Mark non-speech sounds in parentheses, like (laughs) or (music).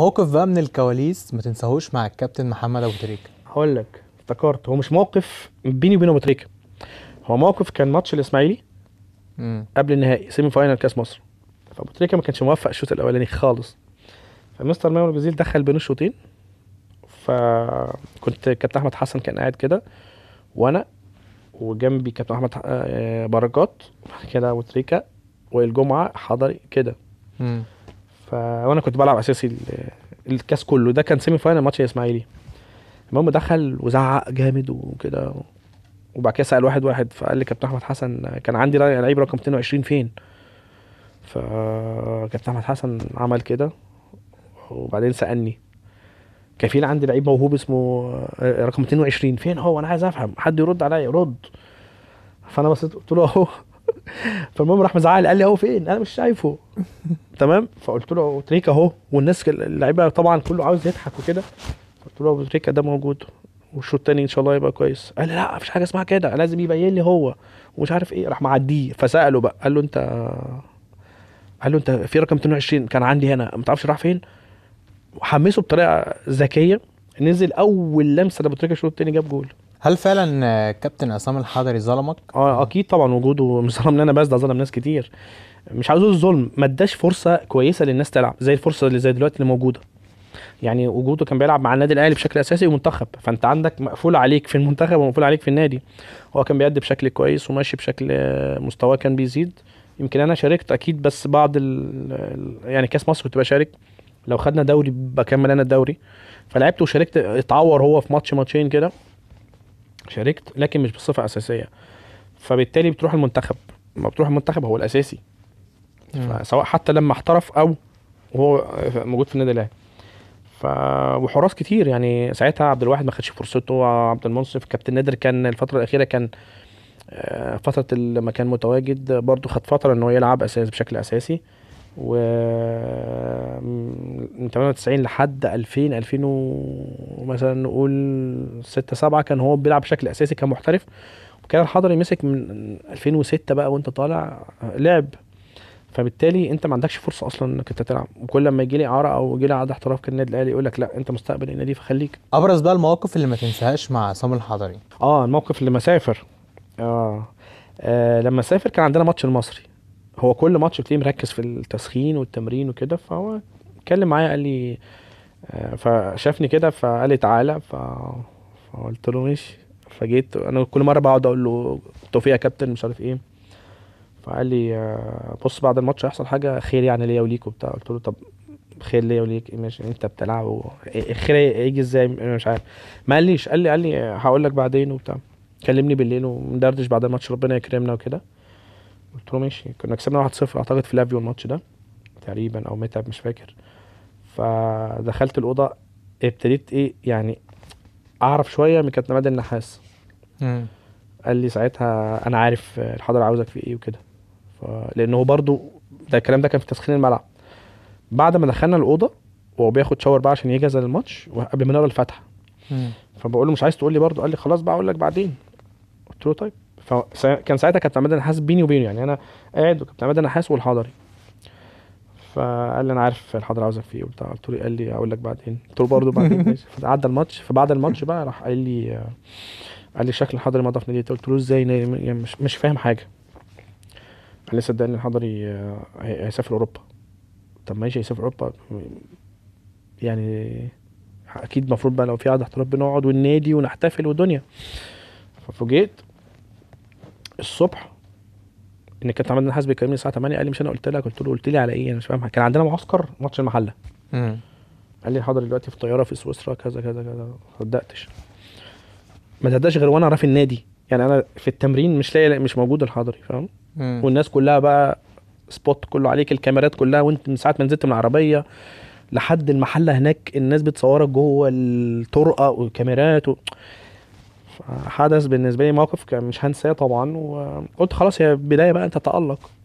موقف بقى من الكواليس ما تنساهوش مع الكابتن محمد ابو تريكه هقول لك افتكرت هو مش موقف بيني وبين ابو تريكه هو موقف كان ماتش الاسماعيلي قبل النهائي سيمي فاينل كاس مصر فابو تريكه ما كانش موفق الشوط الاولاني خالص فمستر ميمون بزيل دخل بين الشوطين فكنت كابتن احمد حسن كان قاعد كده وانا وجنبي كابتن احمد آه، بركات كده ابو تريكه والجمعه حضري كده فانا وانا كنت بلعب اساسي الكاس كله ده كان سيمي فاينل ماتش الاسماعيلي المهم دخل وزعق جامد وكده وبعد كده سال واحد واحد فقال لي كابتن احمد حسن كان عندي لعيب رقم 22 فين فكابتن احمد حسن عمل كده وبعدين سالني كان في عندي لعيب موهوب اسمه آه، رقم 22 فين هو انا عايز افهم حد يرد عليا رد فانا بصيت قلت له (laughs) اهو فالمهم راح مزعل قال لي اهو فين انا مش شايفه تمام فقلت له ابو تريكه اهو والناس اللعيبه طبعا كله عاوز يضحك وكده قلت له ابو تريكه ده موجود والشوط الثاني ان شاء الله يبقى كويس قال لي لا مفيش حاجه اسمها كده لازم يبين لي هو ومش عارف ايه راح معديه فساله بقى قال له انت قال له انت في رقم 22 كان عندي هنا ما تعرفش راح فين وحمسه بطريقه ذكيه نزل اول لمسه لابو تريكه الشوط الثاني جاب جول هل فعلا كابتن عصام الحضري ظلمك؟ اه اكيد طبعا وجوده مش ظلمني انا بس ده ظلم ناس كتير مش عاوز اقول ظلم ما اداش فرصه كويسه للناس تلعب زي الفرصه اللي زي دلوقتي اللي موجوده يعني وجوده كان بيلعب مع النادي الاهلي بشكل اساسي ومنتخب فانت عندك مقفول عليك في المنتخب ومقفول عليك في النادي هو كان بيأدي بشكل كويس وماشي بشكل آه، مستواه كان بيزيد يمكن انا شاركت اكيد بس بعض ال يعني كاس مصر كنت بشارك لو خدنا دوري بكمل انا الدوري فلعبت وشاركت اتعور هو في ماتش ماتشين كده شاركت لكن مش بصفه اساسيه فبالتالي بتروح المنتخب ما بتروح المنتخب هو الاساسي سواء حتى لما احترف او وهو موجود في النادي الاهلي ف وحراس كتير يعني ساعتها عبد الواحد ما خدش فرصته عبد المنصف كابتن نادر كان الفتره الاخيره كان آه، فتره لما كان متواجد برضه خد فتره ان هو يلعب اساس بشكل اساسي و من 98 لحد 2000 2000 ومثلا نقول 6 7 كان هو بيلعب بشكل اساسي كمحترف وكان الحضري مسك من 2006 بقى وانت طالع آه، لعب فبالتالي انت ما عندكش فرصه اصلا انك انت تلعب وكل لما يجي لي اعاره او يجي لي عقد احتراف كالنادي الاهلي يقول لك لا انت مستقبل النادي فخليك ابرز بقى المواقف اللي ما تنساهاش مع عصام الحضري اه الموقف اللي مسافر آه. اه لما سافر كان عندنا ماتش المصري هو كل ماتش بتلاقيه مركز في التسخين والتمرين وكده فهو اتكلم معايا قال لي آه فشافني كده فقال لي تعالى ف... فقلت له ماشي فجيت انا كل مره بقعد اقول له توفيق يا كابتن مش عارف ايه فقال لي بص بعد الماتش هيحصل حاجه خير يعني ليا وليك وبتاع قلت له طب خير ليا وليك ماشي انت بتلعب الخير هيجي ازاي انا مش عارف ما قاليش قال لي قال لي هقول لك بعدين وبتاع كلمني بالليل وندردش بعد الماتش ربنا يكرمنا وكده قلت له ماشي كنا كسبنا 1-0 اعتقد في لافيو الماتش ده تقريبا او متعب مش فاكر فدخلت الاوضه ابتديت ايه يعني اعرف شويه من كابتن عماد النحاس قال لي ساعتها انا عارف الحضره عاوزك في ايه وكده لان هو برده ده الكلام ده كان في تسخين الملعب بعد ما دخلنا الاوضه وهو بياخد شاور بقى عشان يجهز للماتش وقبل ما نقرا الفاتحه فبقول له مش عايز تقول لي برضو قال لي خلاص بقى اقول لك بعدين قلت له طيب فكان ساعتها كابتن عماد النحاس بيني وبينه يعني انا قاعد وكابتن عماد النحاس والحضري فقال لي انا عارف الحضري عاوزك في ايه وبتاع قلت له قال لي اقول لك بعدين قلت له برضه بعدين (laughs) ماشي فعدى الماتش فبعد الماتش بقى راح قال لي قال لي شكل الحضري مضى في نادي قلت له ازاي مش مش فاهم حاجه انا لسه صدقني الحضري آه، هيسافر اوروبا طب ماشي هيسافر اوروبا يعني اكيد المفروض بقى لو في قعده احتراف بنقعد والنادي ونحتفل ودنيا ففوجئت الصبح ان كابتن عماد النحاس بيكلمني الساعه 8 قال لي مش انا قلت لك قلت له قلت لي على ايه انا مش فاهم كان عندنا معسكر ماتش المحله مم. قال لي حاضر دلوقتي في طياره في سويسرا كذا كذا كذا ما صدقتش ما تصدقش غير وانا اعرف النادي يعني انا في التمرين مش لاقي مش موجود الحضري فاهم مم. والناس كلها بقى سبوت كله عليك الكاميرات كلها وانت من ساعه ما نزلت من العربيه لحد المحله هناك الناس بتصورك جوه الطرقه والكاميرات و... حدث بالنسبه لي موقف مش هنساه طبعا وقلت خلاص هي بدايه بقى انت تالق